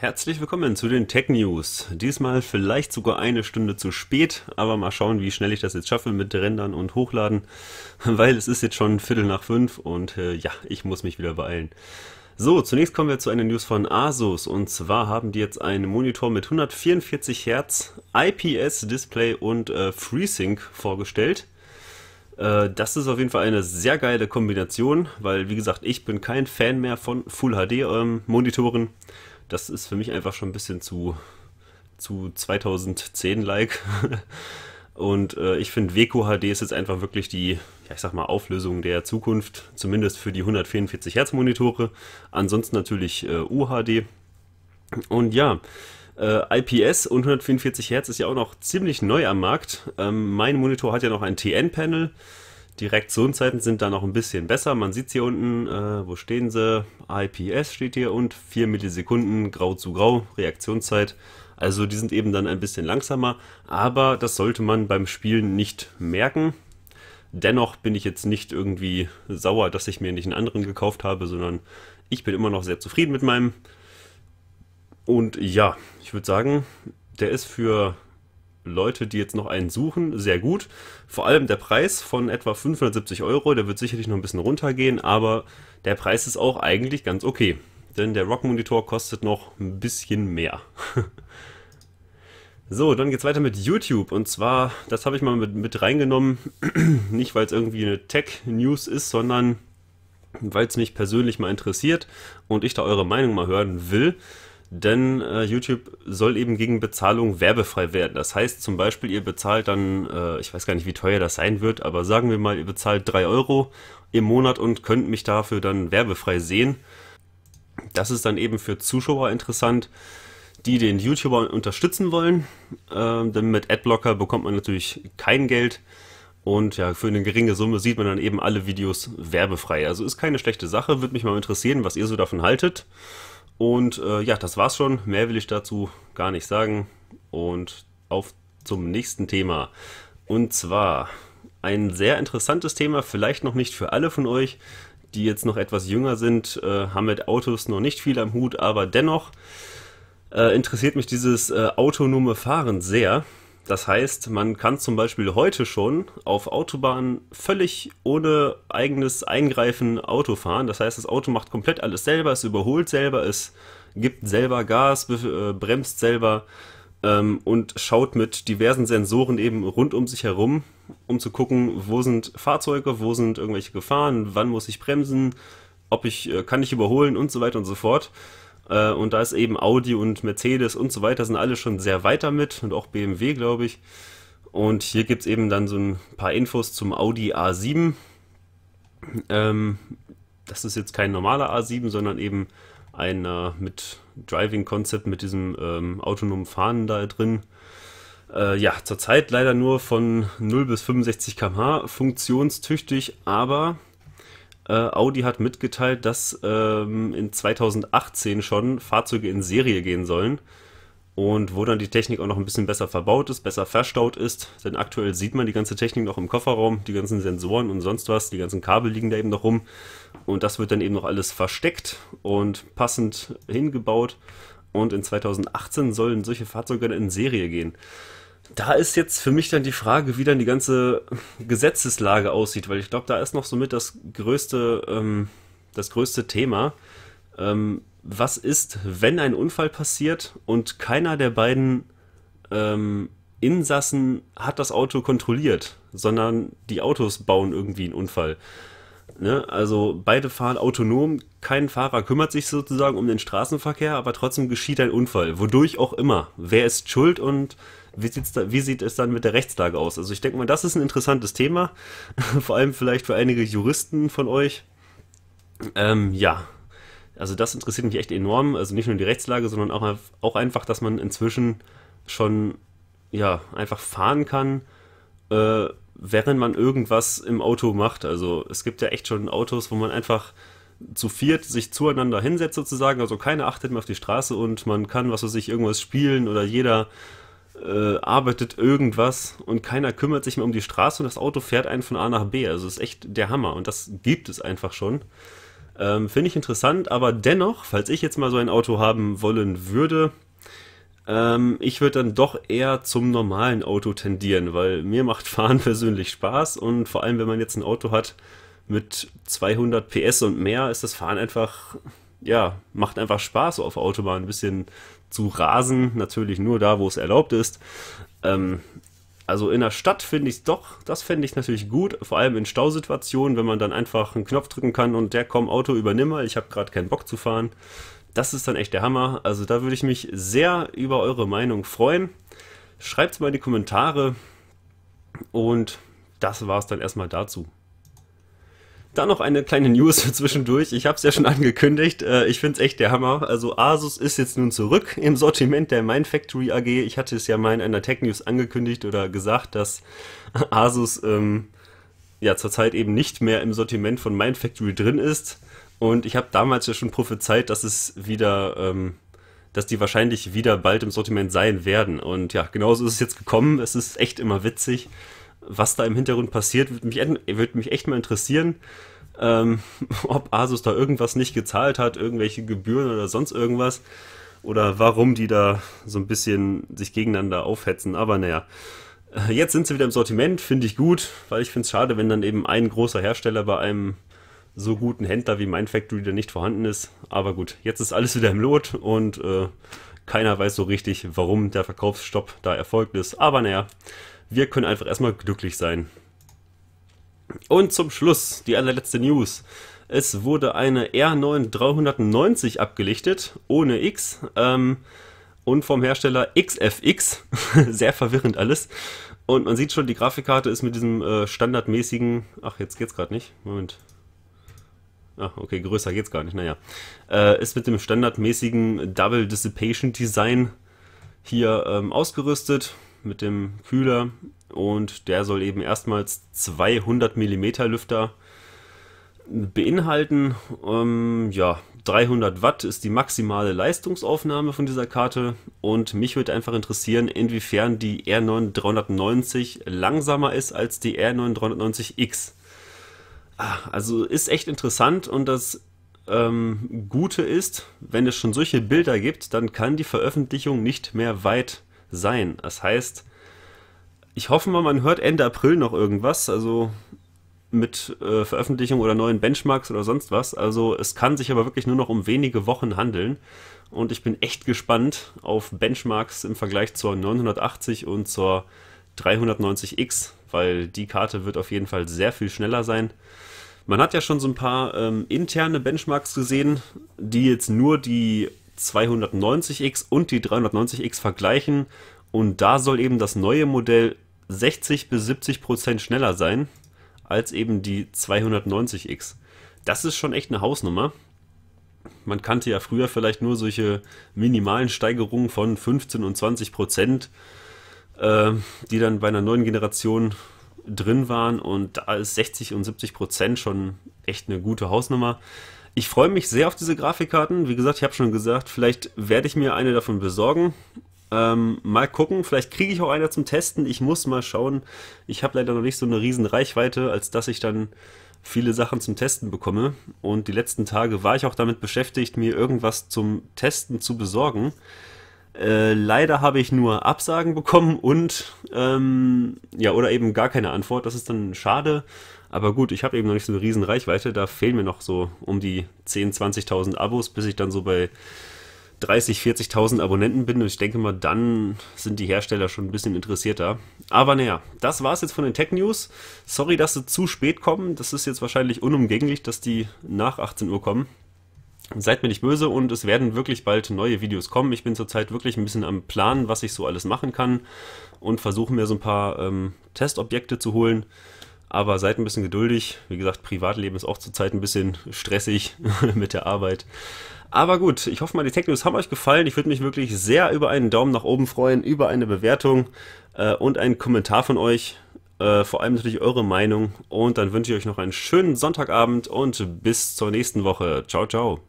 Herzlich willkommen zu den Tech News. Diesmal vielleicht sogar eine Stunde zu spät, aber mal schauen, wie schnell ich das jetzt schaffe mit Rendern und Hochladen, weil es ist jetzt schon Viertel nach fünf und äh, ja, ich muss mich wieder beeilen. So, zunächst kommen wir zu einer News von Asus und zwar haben die jetzt einen Monitor mit 144 Hertz, IPS-Display und äh, FreeSync vorgestellt. Äh, das ist auf jeden Fall eine sehr geile Kombination, weil wie gesagt, ich bin kein Fan mehr von Full HD-Monitoren. Ähm, das ist für mich einfach schon ein bisschen zu, zu 2010-like. Und äh, ich finde, Weco HD ist jetzt einfach wirklich die, ja, ich sag mal, Auflösung der Zukunft, zumindest für die 144 Hertz Monitore. Ansonsten natürlich äh, UHD. Und ja, äh, IPS und 144 Hertz ist ja auch noch ziemlich neu am Markt. Ähm, mein Monitor hat ja noch ein TN-Panel. Die Reaktionszeiten sind da noch ein bisschen besser. Man sieht es hier unten, äh, wo stehen sie? IPS steht hier und 4 Millisekunden, grau zu grau, Reaktionszeit. Also die sind eben dann ein bisschen langsamer, aber das sollte man beim Spielen nicht merken. Dennoch bin ich jetzt nicht irgendwie sauer, dass ich mir nicht einen anderen gekauft habe, sondern ich bin immer noch sehr zufrieden mit meinem. Und ja, ich würde sagen, der ist für Leute, die jetzt noch einen suchen, sehr gut. Vor allem der Preis von etwa 570 Euro, der wird sicherlich noch ein bisschen runtergehen, aber der Preis ist auch eigentlich ganz okay denn der Rock-Monitor kostet noch ein bisschen mehr. so, dann geht's weiter mit YouTube. Und zwar, das habe ich mal mit, mit reingenommen, nicht weil es irgendwie eine Tech-News ist, sondern weil es mich persönlich mal interessiert und ich da eure Meinung mal hören will. Denn äh, YouTube soll eben gegen Bezahlung werbefrei werden. Das heißt zum Beispiel, ihr bezahlt dann, äh, ich weiß gar nicht, wie teuer das sein wird, aber sagen wir mal, ihr bezahlt 3 Euro im Monat und könnt mich dafür dann werbefrei sehen. Das ist dann eben für Zuschauer interessant, die den YouTuber unterstützen wollen. Ähm, denn mit Adblocker bekommt man natürlich kein Geld. Und ja, für eine geringe Summe sieht man dann eben alle Videos werbefrei. Also ist keine schlechte Sache. Würde mich mal interessieren, was ihr so davon haltet. Und äh, ja, das war's schon. Mehr will ich dazu gar nicht sagen. Und auf zum nächsten Thema. Und zwar ein sehr interessantes Thema, vielleicht noch nicht für alle von euch, die jetzt noch etwas jünger sind, äh, haben mit Autos noch nicht viel am Hut, aber dennoch äh, interessiert mich dieses äh, autonome Fahren sehr. Das heißt, man kann zum Beispiel heute schon auf Autobahnen völlig ohne eigenes Eingreifen Auto fahren. Das heißt, das Auto macht komplett alles selber, es überholt selber, es gibt selber Gas, äh, bremst selber, ähm, und schaut mit diversen Sensoren eben rund um sich herum, um zu gucken, wo sind Fahrzeuge, wo sind irgendwelche Gefahren, wann muss ich bremsen, ob ich äh, kann ich überholen und so weiter und so fort. Äh, und da ist eben Audi und Mercedes und so weiter sind alle schon sehr weiter mit und auch BMW, glaube ich. Und hier gibt es eben dann so ein paar Infos zum Audi A7. Ähm, das ist jetzt kein normaler A7, sondern eben einer mit Driving-Konzept mit diesem ähm, autonomen Fahren da drin. Äh, ja, zurzeit leider nur von 0 bis 65 km/h funktionstüchtig, aber äh, Audi hat mitgeteilt, dass ähm, in 2018 schon Fahrzeuge in Serie gehen sollen. Und wo dann die Technik auch noch ein bisschen besser verbaut ist, besser verstaut ist, denn aktuell sieht man die ganze Technik noch im Kofferraum, die ganzen Sensoren und sonst was, die ganzen Kabel liegen da eben noch rum. Und das wird dann eben noch alles versteckt und passend hingebaut. Und in 2018 sollen solche Fahrzeuge dann in Serie gehen. Da ist jetzt für mich dann die Frage, wie dann die ganze Gesetzeslage aussieht, weil ich glaube, da ist noch somit das größte, ähm, das größte Thema. Ähm, was ist, wenn ein Unfall passiert und keiner der beiden ähm, Insassen hat das Auto kontrolliert, sondern die Autos bauen irgendwie einen Unfall. Ne? Also beide fahren autonom, kein Fahrer kümmert sich sozusagen um den Straßenverkehr, aber trotzdem geschieht ein Unfall, wodurch auch immer. Wer ist schuld und wie, da, wie sieht es dann mit der Rechtslage aus? Also ich denke mal, das ist ein interessantes Thema, vor allem vielleicht für einige Juristen von euch. Ähm, ja, also das interessiert mich echt enorm, also nicht nur die Rechtslage, sondern auch, auch einfach, dass man inzwischen schon ja, einfach fahren kann, äh, während man irgendwas im Auto macht. Also es gibt ja echt schon Autos, wo man einfach zu viert sich zueinander hinsetzt sozusagen, also keiner achtet mehr auf die Straße und man kann, was weiß ich, irgendwas spielen oder jeder äh, arbeitet irgendwas und keiner kümmert sich mehr um die Straße und das Auto fährt einen von A nach B. Also das ist echt der Hammer und das gibt es einfach schon. Ähm, Finde ich interessant, aber dennoch, falls ich jetzt mal so ein Auto haben wollen würde, ähm, ich würde dann doch eher zum normalen Auto tendieren, weil mir macht Fahren persönlich Spaß und vor allem, wenn man jetzt ein Auto hat mit 200 PS und mehr, ist das Fahren einfach, ja, macht einfach Spaß so auf Autobahn. Ein bisschen zu rasen, natürlich nur da, wo es erlaubt ist. Ähm, also in der Stadt finde ich es doch, das fände ich natürlich gut, vor allem in Stausituationen, wenn man dann einfach einen Knopf drücken kann und der komm Auto übernimm mal, ich habe gerade keinen Bock zu fahren. Das ist dann echt der Hammer. Also da würde ich mich sehr über eure Meinung freuen. Schreibt es mal in die Kommentare. Und das war es dann erstmal dazu. Dann noch eine kleine News zwischendurch. Ich habe es ja schon angekündigt. Äh, ich finde es echt der Hammer. Also Asus ist jetzt nun zurück im Sortiment der Mindfactory AG. Ich hatte es ja mal in einer Tech News angekündigt oder gesagt, dass Asus ähm, ja zurzeit eben nicht mehr im Sortiment von Mindfactory drin ist. Und ich habe damals ja schon prophezeit, dass es wieder, ähm, dass die wahrscheinlich wieder bald im Sortiment sein werden. Und ja, genauso ist es jetzt gekommen. Es ist echt immer witzig. Was da im Hintergrund passiert, würde mich, würd mich echt mal interessieren. Ähm, ob Asus da irgendwas nicht gezahlt hat, irgendwelche Gebühren oder sonst irgendwas. Oder warum die da so ein bisschen sich gegeneinander aufhetzen. Aber naja, äh, jetzt sind sie wieder im Sortiment, finde ich gut, weil ich finde es schade, wenn dann eben ein großer Hersteller bei einem so guten Händler wie Mindfactory, der nicht vorhanden ist. Aber gut, jetzt ist alles wieder im Lot und äh, keiner weiß so richtig, warum der Verkaufsstopp da erfolgt ist. Aber naja, wir können einfach erstmal glücklich sein. Und zum Schluss die allerletzte News. Es wurde eine R9 390 abgelichtet, ohne X, ähm, und vom Hersteller XFX. Sehr verwirrend alles. Und man sieht schon, die Grafikkarte ist mit diesem äh, standardmäßigen. Ach, jetzt geht's gerade nicht. Moment. Ach, okay, größer geht's gar nicht, naja. Äh, ist mit dem standardmäßigen Double Dissipation Design hier ähm, ausgerüstet, mit dem Kühler und der soll eben erstmals 200 mm Lüfter beinhalten. Ähm, ja, 300 Watt ist die maximale Leistungsaufnahme von dieser Karte und mich würde einfach interessieren, inwiefern die R9 390 langsamer ist als die R9 390X. Ah, also ist echt interessant und das ähm, Gute ist, wenn es schon solche Bilder gibt, dann kann die Veröffentlichung nicht mehr weit sein. Das heißt, ich hoffe mal, man hört Ende April noch irgendwas, also mit äh, Veröffentlichung oder neuen Benchmarks oder sonst was. Also es kann sich aber wirklich nur noch um wenige Wochen handeln. Und ich bin echt gespannt auf Benchmarks im Vergleich zur 980 und zur 390X, weil die Karte wird auf jeden Fall sehr viel schneller sein. Man hat ja schon so ein paar ähm, interne Benchmarks gesehen, die jetzt nur die 290X und die 390X vergleichen. Und da soll eben das neue Modell 60 bis 70 Prozent schneller sein als eben die 290X. Das ist schon echt eine Hausnummer. Man kannte ja früher vielleicht nur solche minimalen Steigerungen von 15 und 20 Prozent äh, die dann bei einer neuen Generation drin waren. Und da ist 60 und 70 Prozent schon echt eine gute Hausnummer. Ich freue mich sehr auf diese Grafikkarten. Wie gesagt, ich habe schon gesagt, vielleicht werde ich mir eine davon besorgen. Ähm, mal gucken, vielleicht kriege ich auch eine zum Testen. Ich muss mal schauen. Ich habe leider noch nicht so eine riesen Reichweite, als dass ich dann viele Sachen zum Testen bekomme. Und die letzten Tage war ich auch damit beschäftigt, mir irgendwas zum Testen zu besorgen. Äh, leider habe ich nur Absagen bekommen und ähm, ja, oder eben gar keine Antwort. Das ist dann schade. Aber gut, ich habe eben noch nicht so eine riesen Reichweite. Da fehlen mir noch so um die 10.000, 20 20.000 Abos, bis ich dann so bei 30, 40.000 40 Abonnenten bin. Und ich denke mal, dann sind die Hersteller schon ein bisschen interessierter. Aber naja, das war es jetzt von den Tech News. Sorry, dass sie zu spät kommen. Das ist jetzt wahrscheinlich unumgänglich, dass die nach 18 Uhr kommen. Seid mir nicht böse und es werden wirklich bald neue Videos kommen. Ich bin zurzeit wirklich ein bisschen am Planen, was ich so alles machen kann und versuche mir so ein paar ähm, Testobjekte zu holen. Aber seid ein bisschen geduldig. Wie gesagt, Privatleben ist auch zurzeit ein bisschen stressig mit der Arbeit. Aber gut, ich hoffe mal, die Tech-News haben euch gefallen. Ich würde mich wirklich sehr über einen Daumen nach oben freuen, über eine Bewertung äh, und einen Kommentar von euch. Äh, vor allem natürlich eure Meinung. Und dann wünsche ich euch noch einen schönen Sonntagabend und bis zur nächsten Woche. Ciao, ciao.